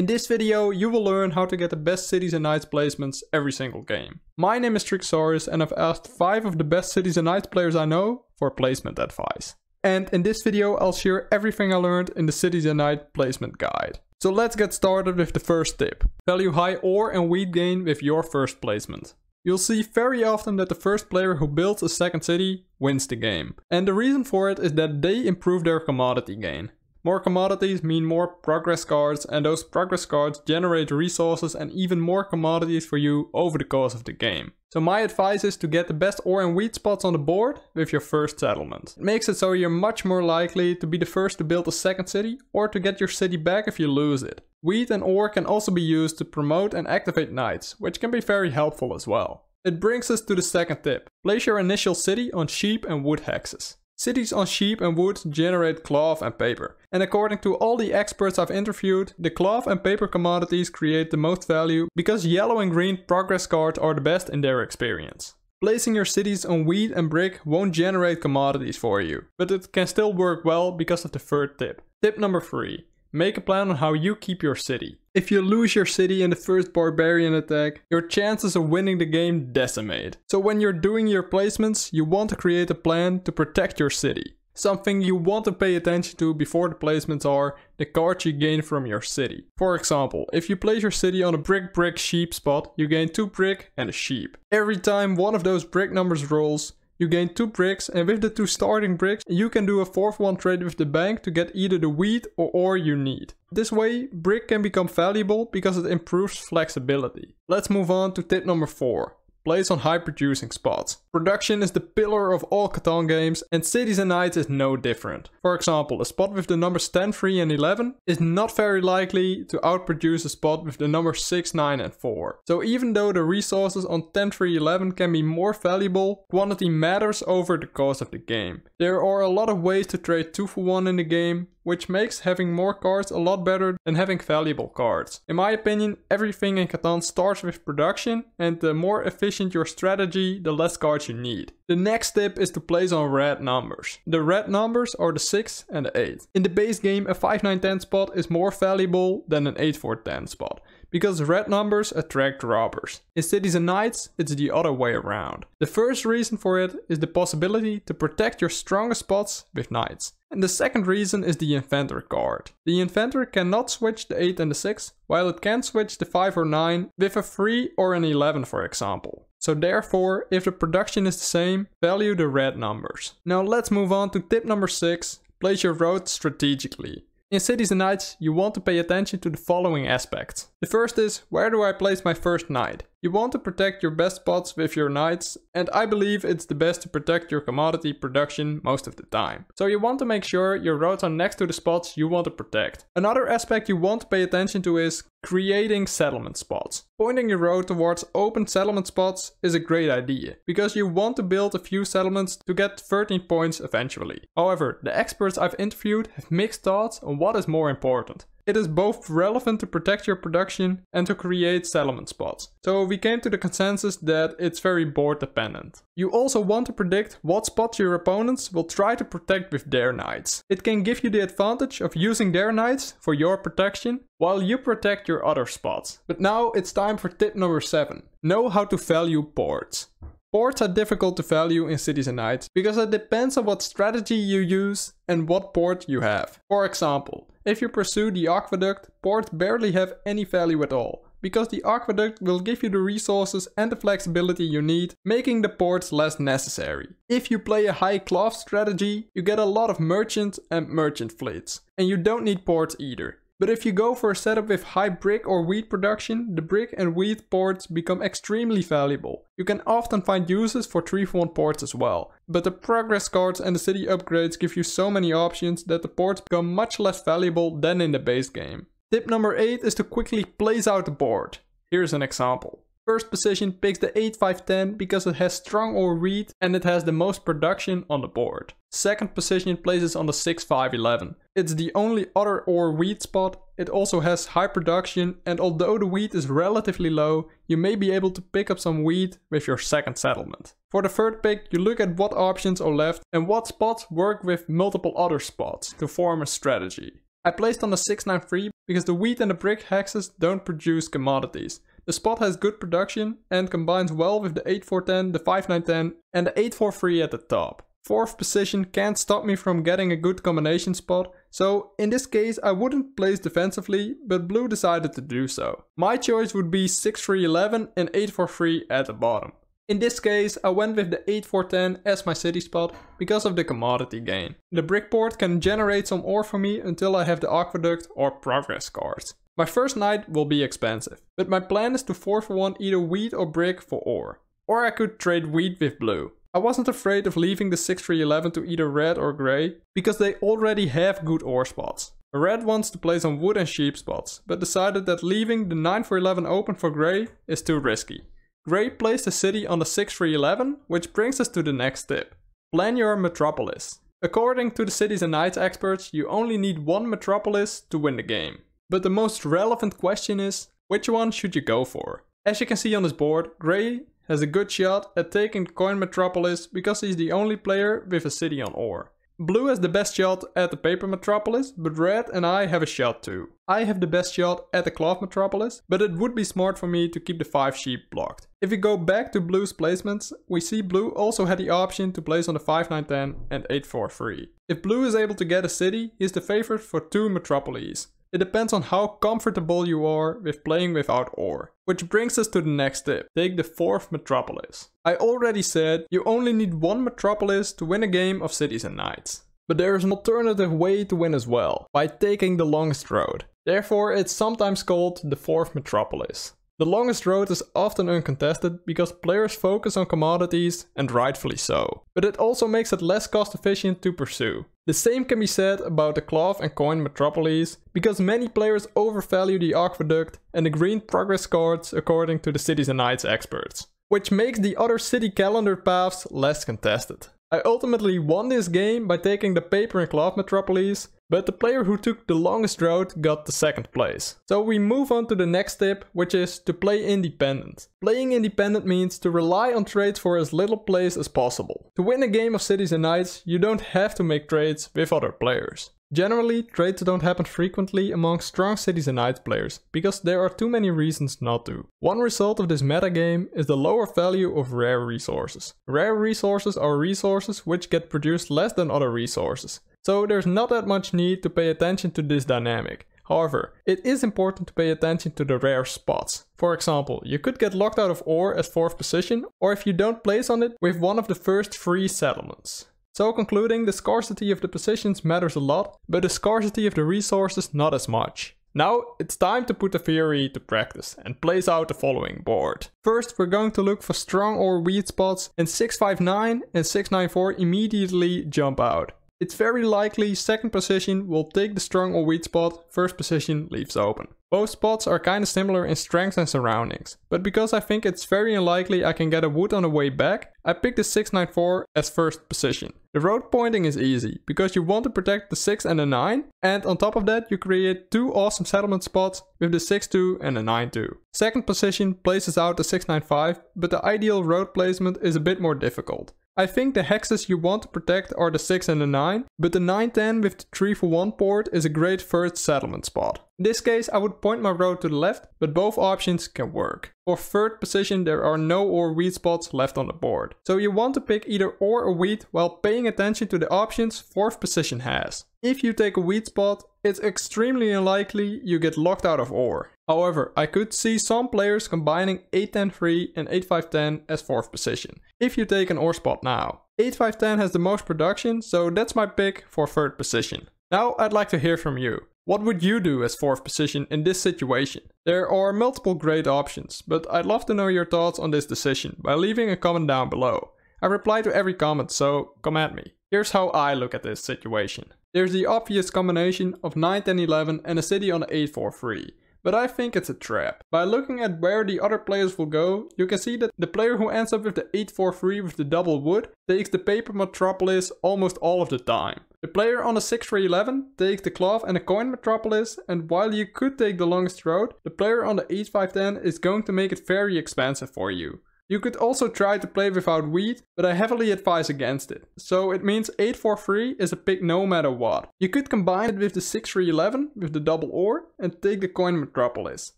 In this video, you will learn how to get the best cities and knights placements every single game. My name is Trixaurus and I've asked 5 of the best cities and knights players I know for placement advice. And in this video, I'll share everything I learned in the cities and knights placement guide. So let's get started with the first tip. Value high ore and wheat gain with your first placement. You'll see very often that the first player who builds a second city wins the game. And the reason for it is that they improve their commodity gain. More commodities mean more progress cards and those progress cards generate resources and even more commodities for you over the course of the game. So my advice is to get the best ore and wheat spots on the board with your first settlement. It makes it so you're much more likely to be the first to build a second city or to get your city back if you lose it. Wheat and ore can also be used to promote and activate knights, which can be very helpful as well. It brings us to the second tip. Place your initial city on sheep and wood hexes. Cities on sheep and wood generate cloth and paper. And according to all the experts I've interviewed, the cloth and paper commodities create the most value because yellow and green progress cards are the best in their experience. Placing your cities on wheat and brick won't generate commodities for you, but it can still work well because of the third tip. Tip number 3. Make a plan on how you keep your city. If you lose your city in the first barbarian attack, your chances of winning the game decimate. So when you're doing your placements, you want to create a plan to protect your city. Something you want to pay attention to before the placements are the cards you gain from your city. For example, if you place your city on a brick brick sheep spot, you gain 2 brick and a sheep. Every time one of those brick numbers rolls, you gain two bricks and with the two starting bricks you can do a fourth one trade with the bank to get either the wheat or ore you need. This way brick can become valuable because it improves flexibility. Let's move on to tip number 4 plays on high producing spots. Production is the pillar of all Catan games and Cities and Nights is no different. For example, a spot with the numbers 10, 3 and 11 is not very likely to outproduce a spot with the numbers 6, 9 and 4. So even though the resources on 10, 3, 11 can be more valuable, quantity matters over the cost of the game. There are a lot of ways to trade 2 for 1 in the game, which makes having more cards a lot better than having valuable cards. In my opinion, everything in Catan starts with production and the more efficient your strategy, the less cards you need. The next tip is to place on red numbers. The red numbers are the 6 and the 8. In the base game, a 5-9-10 spot is more valuable than an 8-4-10 spot because red numbers attract robbers. In Cities and Knights, it's the other way around. The first reason for it is the possibility to protect your strongest spots with knights. And the second reason is the inventor card. The inventor cannot switch the 8 and the 6, while it can switch the 5 or 9 with a 3 or an 11 for example. So therefore, if the production is the same, value the red numbers. Now let's move on to tip number 6, place your road strategically. In Cities and Knights, you want to pay attention to the following aspects. The first is, where do I place my first knight? You want to protect your best spots with your knights, and I believe it's the best to protect your commodity production most of the time. So you want to make sure your roads are next to the spots you want to protect. Another aspect you want to pay attention to is creating settlement spots. Pointing your road towards open settlement spots is a great idea, because you want to build a few settlements to get 13 points eventually. However, the experts I've interviewed have mixed thoughts on what is more important, it is both relevant to protect your production and to create settlement spots. So we came to the consensus that it's very board dependent. You also want to predict what spots your opponents will try to protect with their knights. It can give you the advantage of using their knights for your protection while you protect your other spots. But now it's time for tip number 7. Know how to value boards. Ports are difficult to value in Cities and Knights because it depends on what strategy you use and what port you have. For example, if you pursue the aqueduct, ports barely have any value at all, because the aqueduct will give you the resources and the flexibility you need, making the ports less necessary. If you play a high cloth strategy, you get a lot of merchants and merchant fleets, and you don't need ports either. But if you go for a setup with high brick or wheat production, the brick and wheat ports become extremely valuable. You can often find uses for 3 for 1 ports as well. But the progress cards and the city upgrades give you so many options that the ports become much less valuable than in the base game. Tip number 8 is to quickly place out the board. Here's an example. First position picks the 8510 because it has strong or read and it has the most production on the board. Second position places on the 6511. It's the only other or wheat spot, it also has high production and although the wheat is relatively low, you may be able to pick up some wheat with your second settlement. For the third pick, you look at what options are left and what spots work with multiple other spots to form a strategy. I placed on the 693 because the wheat and the brick hexes don't produce commodities, the spot has good production and combines well with the 8410, the 5910 and the 843 at the top. 4th position can't stop me from getting a good combination spot, so in this case I wouldn't place defensively, but blue decided to do so. My choice would be 6311 and 843 at the bottom. In this case, I went with the 8410 as my city spot because of the commodity gain. The brickport can generate some ore for me until I have the aqueduct or progress cards. My first night will be expensive, but my plan is to 4 for 1 either wheat or brick for ore. Or I could trade wheat with blue. I wasn't afraid of leaving the 6311 to either red or grey, because they already have good ore spots. Red wants to play some wood and sheep spots, but decided that leaving the 9 for 11 open for grey is too risky. Grey plays the city on the 6 for 11, which brings us to the next tip. Plan your metropolis. According to the cities and knights experts, you only need one metropolis to win the game. But the most relevant question is, which one should you go for? As you can see on this board, Gray has a good shot at taking Coin Metropolis because he's the only player with a city on ore. Blue has the best shot at the Paper Metropolis, but Red and I have a shot too. I have the best shot at the Cloth Metropolis, but it would be smart for me to keep the 5 sheep blocked. If we go back to Blue's placements, we see Blue also had the option to place on the 5, 9, and eight four three. If Blue is able to get a city, he's the favorite for 2 Metropolis. It depends on how comfortable you are with playing without ore. Which brings us to the next tip, take the fourth metropolis. I already said you only need one metropolis to win a game of Cities and Knights. But there is an alternative way to win as well, by taking the longest road. Therefore it's sometimes called the fourth metropolis. The longest road is often uncontested because players focus on commodities and rightfully so, but it also makes it less cost efficient to pursue. The same can be said about the cloth and coin metropolis, because many players overvalue the aqueduct and the green progress cards according to the Cities and Knights experts, which makes the other city calendar paths less contested. I ultimately won this game by taking the paper and cloth metropolis, but the player who took the longest route got the second place. So we move on to the next tip, which is to play independent. Playing independent means to rely on trades for as little plays as possible. To win a game of Cities and Knights, you don't have to make trades with other players. Generally, trades don't happen frequently among strong Cities and Knights players, because there are too many reasons not to. One result of this metagame is the lower value of rare resources. Rare resources are resources which get produced less than other resources, so there's not that much need to pay attention to this dynamic. However, it is important to pay attention to the rare spots. For example, you could get locked out of ore at 4th position or if you don't place on it with one of the first 3 settlements. So concluding, the scarcity of the positions matters a lot, but the scarcity of the resources not as much. Now it's time to put the theory to practice and place out the following board. First we're going to look for strong or weak spots and 659 and 694 immediately jump out. It's very likely second position will take the strong or weak spot, first position leaves open. Both spots are kinda similar in strength and surroundings, but because I think it's very unlikely I can get a wood on the way back, I picked the 694 as first position. The road pointing is easy, because you want to protect the 6 and the 9, and on top of that you create two awesome settlement spots with the 6-2 and the 9-2. Second position places out the 695, but the ideal road placement is a bit more difficult. I think the hexes you want to protect are the 6 and the 9, but the 9-10 with the 3 for 1 port is a great first settlement spot. In this case I would point my road to the left, but both options can work. For third position there are no or wheat spots left on the board. So you want to pick either or wheat while paying attention to the options fourth position has. If you take a wheat spot, it's extremely unlikely you get locked out of ore. However, I could see some players combining 8-10-3 and 8-5-10 as 4th position, if you take an ore spot now. 8-5-10 has the most production, so that's my pick for 3rd position. Now I'd like to hear from you. What would you do as 4th position in this situation? There are multiple great options, but I'd love to know your thoughts on this decision by leaving a comment down below. I reply to every comment, so come at me. Here's how I look at this situation. There's the obvious combination of 9-10-11 and a city on 8-4-3 but I think it's a trap. By looking at where the other players will go, you can see that the player who ends up with the 8-4-3 with the double wood takes the paper metropolis almost all of the time. The player on the 6-3-11 takes the cloth and the coin metropolis and while you could take the longest road, the player on the 8-5-10 is going to make it very expensive for you. You could also try to play without wheat, but I heavily advise against it. So it means 843 is a pick no matter what. You could combine it with the 6311 with the double ore and take the coin metropolis.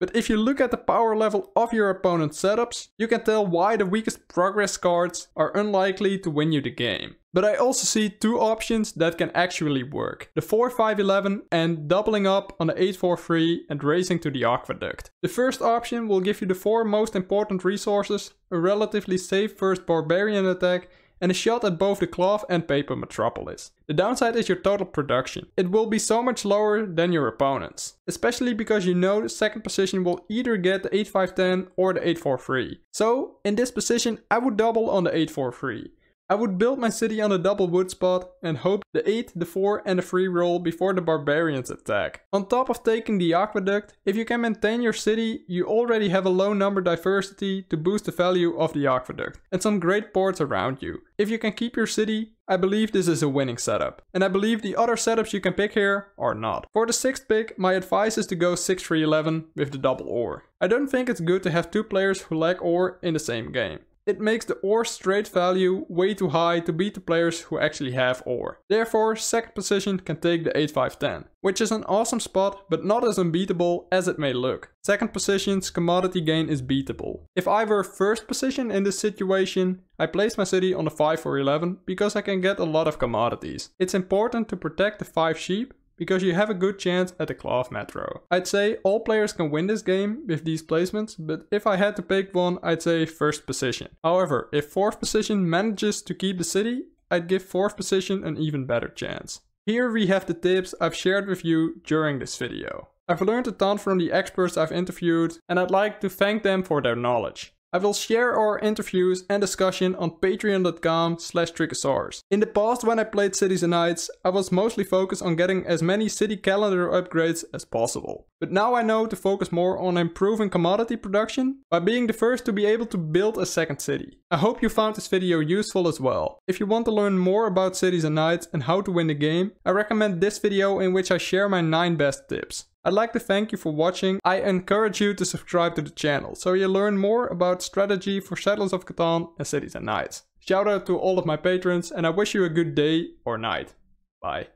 But if you look at the power level of your opponent's setups, you can tell why the weakest progress cards are unlikely to win you the game. But I also see two options that can actually work. The 4-5-11 and doubling up on the 8-4-3 and racing to the aqueduct. The first option will give you the four most important resources, a relatively safe first barbarian attack, and a shot at both the cloth and paper metropolis. The downside is your total production. It will be so much lower than your opponents, especially because you know the second position will either get the 8510 or the 843. So in this position I would double on the 843. I would build my city on a double wood spot and hope the 8, the 4 and the free roll before the barbarians attack. On top of taking the aqueduct, if you can maintain your city, you already have a low number diversity to boost the value of the aqueduct and some great ports around you. If you can keep your city, I believe this is a winning setup. And I believe the other setups you can pick here are not. For the 6th pick, my advice is to go 6-3-11 with the double ore. I don't think it's good to have two players who lack ore in the same game. It makes the OR straight value way too high to beat the players who actually have OR. Therefore, second position can take the 8-5-10, which is an awesome spot but not as unbeatable as it may look. Second position's commodity gain is beatable. If I were first position in this situation, I place my city on the 5 or 11 because I can get a lot of commodities. It's important to protect the 5 sheep because you have a good chance at the Claw of Metro. I'd say all players can win this game with these placements, but if I had to pick one, I'd say first position. However, if fourth position manages to keep the city, I'd give fourth position an even better chance. Here we have the tips I've shared with you during this video. I've learned a ton from the experts I've interviewed and I'd like to thank them for their knowledge. I will share our interviews and discussion on patreon.com slash In the past when I played Cities and Knights, I was mostly focused on getting as many city calendar upgrades as possible. But now I know to focus more on improving commodity production by being the first to be able to build a second city. I hope you found this video useful as well. If you want to learn more about Cities and Knights and how to win the game, I recommend this video in which I share my 9 best tips. I'd like to thank you for watching. I encourage you to subscribe to the channel so you learn more about strategy for Settlers of Catan and Cities and Knights. Shout out to all of my patrons and I wish you a good day or night. Bye.